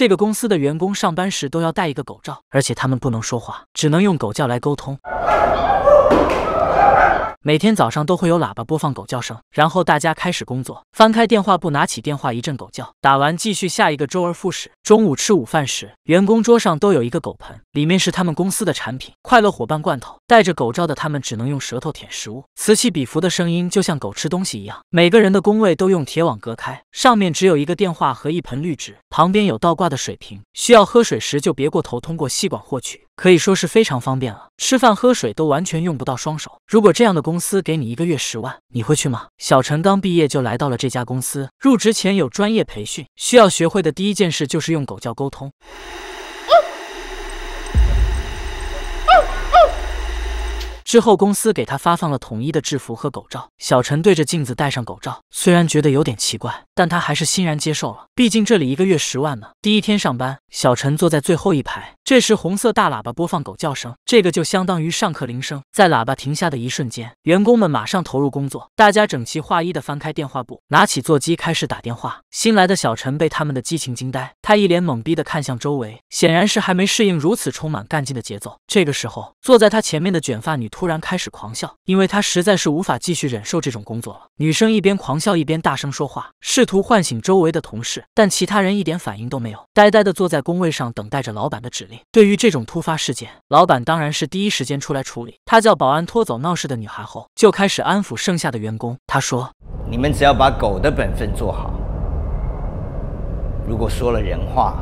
这个公司的员工上班时都要戴一个狗罩，而且他们不能说话，只能用狗叫来沟通。每天早上都会有喇叭播放狗叫声，然后大家开始工作，翻开电话簿，拿起电话，一阵狗叫，打完继续下一个，周而复始。中午吃午饭时，员工桌上都有一个狗盆，里面是他们公司的产品——快乐伙伴罐头。戴着狗罩的他们只能用舌头舔食物，此起彼伏的声音就像狗吃东西一样。每个人的工位都用铁网隔开，上面只有一个电话和一盆绿植。旁边有倒挂的水瓶，需要喝水时就别过头，通过吸管获取，可以说是非常方便了。吃饭喝水都完全用不到双手。如果这样的公司给你一个月十万，你会去吗？小陈刚毕业就来到了这家公司，入职前有专业培训，需要学会的第一件事就是用狗叫沟通。之后公司给他发放了统一的制服和狗罩，小陈对着镜子戴上狗罩，虽然觉得有点奇怪。但他还是欣然接受了，毕竟这里一个月十万呢。第一天上班，小陈坐在最后一排。这时，红色大喇叭播放狗叫声，这个就相当于上课铃声。在喇叭停下的一瞬间，员工们马上投入工作，大家整齐划一的翻开电话簿，拿起座机开始打电话。新来的小陈被他们的激情惊呆，他一脸懵逼的看向周围，显然是还没适应如此充满干劲的节奏。这个时候，坐在他前面的卷发女突然开始狂笑，因为她实在是无法继续忍受这种工作了。女生一边狂笑一边大声说话，试图。图唤醒周围的同事，但其他人一点反应都没有，呆呆的坐在工位上等待着老板的指令。对于这种突发事件，老板当然是第一时间出来处理。他叫保安拖走闹事的女孩后，就开始安抚剩下的员工。他说：“你们只要把狗的本分做好，如果说了人话，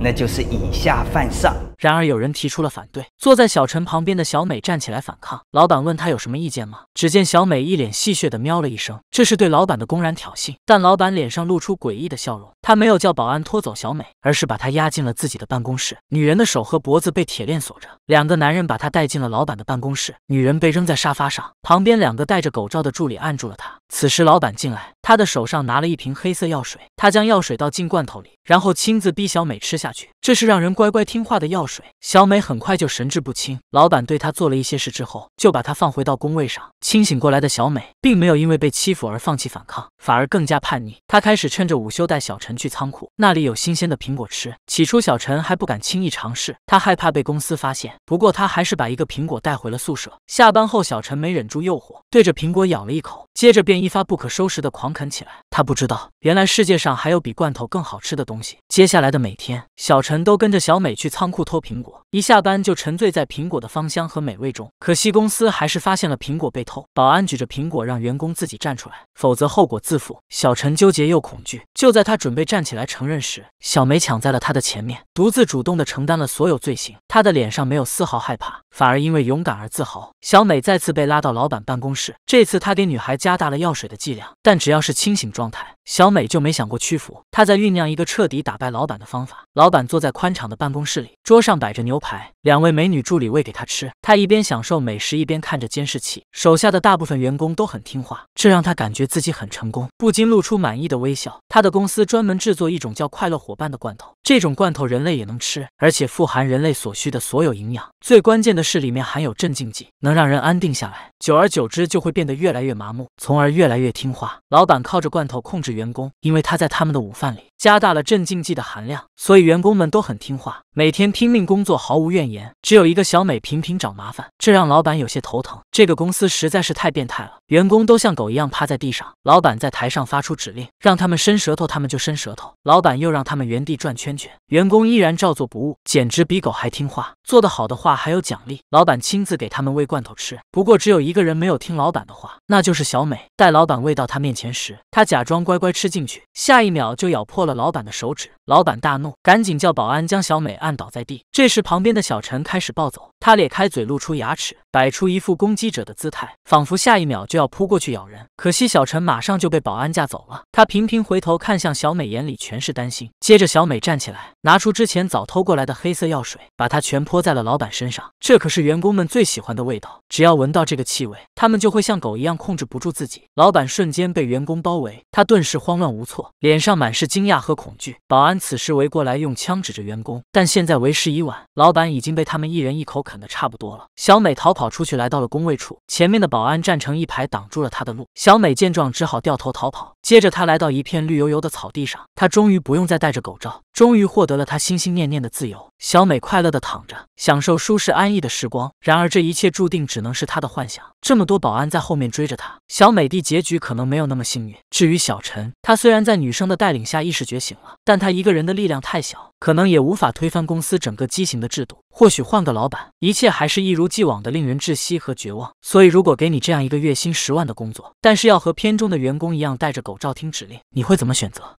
那就是以下犯上。”然而有人提出了反对，坐在小陈旁边的小美站起来反抗。老板问她有什么意见吗？只见小美一脸戏谑的喵了一声，这是对老板的公然挑衅。但老板脸上露出诡异的笑容，他没有叫保安拖走小美，而是把她押进了自己的办公室。女人的手和脖子被铁链锁着，两个男人把她带进了老板的办公室。女人被扔在沙发上，旁边两个戴着狗罩的助理按住了她。此时老板进来。他的手上拿了一瓶黑色药水，他将药水倒进罐头里，然后亲自逼小美吃下去。这是让人乖乖听话的药水。小美很快就神志不清。老板对她做了一些事之后，就把她放回到工位上。清醒过来的小美，并没有因为被欺负而放弃反抗，反而更加叛逆。她开始趁着午休带小陈去仓库，那里有新鲜的苹果吃。起初小陈还不敢轻易尝试，他害怕被公司发现。不过他还是把一个苹果带回了宿舍。下班后，小陈没忍住诱惑，对着苹果咬了一口，接着便一发不可收拾的狂。肯起来，他不知道原来世界上还有比罐头更好吃的东西。接下来的每天，小陈都跟着小美去仓库偷苹果，一下班就沉醉在苹果的芳香和美味中。可惜公司还是发现了苹果被偷，保安举着苹果让员工自己站出来，否则后果自负。小陈纠结又恐惧，就在他准备站起来承认时，小梅抢在了他的前面，独自主动地承担了所有罪行。他的脸上没有丝毫害怕，反而因为勇敢而自豪。小美再次被拉到老板办公室，这次他给女孩加大了药水的剂量，但只要。是清醒状态。小美就没想过屈服，她在酝酿一个彻底打败老板的方法。老板坐在宽敞的办公室里，桌上摆着牛排，两位美女助理喂给他吃。他一边享受美食，一边看着监视器，手下的大部分员工都很听话，这让他感觉自己很成功，不禁露出满意的微笑。他的公司专门制作一种叫“快乐伙伴”的罐头，这种罐头人类也能吃，而且富含人类所需的所有营养。最关键的是，里面含有镇静剂，能让人安定下来，久而久之就会变得越来越麻木，从而越来越听话。老板靠着罐头控制。员工因为他在他们的午饭里加大了镇静剂的含量，所以员工们都很听话，每天拼命工作，毫无怨言。只有一个小美频频找麻烦，这让老板有些头疼。这个公司实在是太变态了，员工都像狗一样趴在地上。老板在台上发出指令，让他们伸舌头，他们就伸舌头。老板又让他们原地转圈圈，员工依然照做不误，简直比狗还听话。做得好的话还有奖励，老板亲自给他们喂罐头吃。不过只有一个人没有听老板的话，那就是小美。待老板喂到他面前时，他假装乖。乖吃进去，下一秒就咬破了老板的手指。老板大怒，赶紧叫保安将小美按倒在地。这时，旁边的小陈开始暴走，他咧开嘴露出牙齿，摆出一副攻击者的姿态，仿佛下一秒就要扑过去咬人。可惜小陈马上就被保安架走了。他频频回头看向小美，眼里全是担心。接着，小美站起来，拿出之前早偷过来的黑色药水，把它全泼在了老板身上。这可是员工们最喜欢的味道，只要闻到这个气味，他们就会像狗一样控制不住自己。老板瞬间被员工包围，他顿时。是慌乱无措，脸上满是惊讶和恐惧。保安此时围过来，用枪指着员工，但现在为时已晚，老板已经被他们一人一口啃得差不多了。小美逃跑出去，来到了工位处，前面的保安站成一排，挡住了她的路。小美见状，只好掉头逃跑。接着，她来到一片绿油油的草地上，她终于不用再戴着狗罩，终于获得了她心心念念的自由。小美快乐的躺着，享受舒适安逸的时光。然而这一切注定只能是她的幻想。这么多保安在后面追着她，小美的结局可能没有那么幸运。至于小陈，他虽然在女生的带领下意识觉醒了，但他一个人的力量太小，可能也无法推翻公司整个畸形的制度。或许换个老板，一切还是一如既往的令人窒息和绝望。所以，如果给你这样一个月薪十万的工作，但是要和片中的员工一样戴着狗罩听指令，你会怎么选择？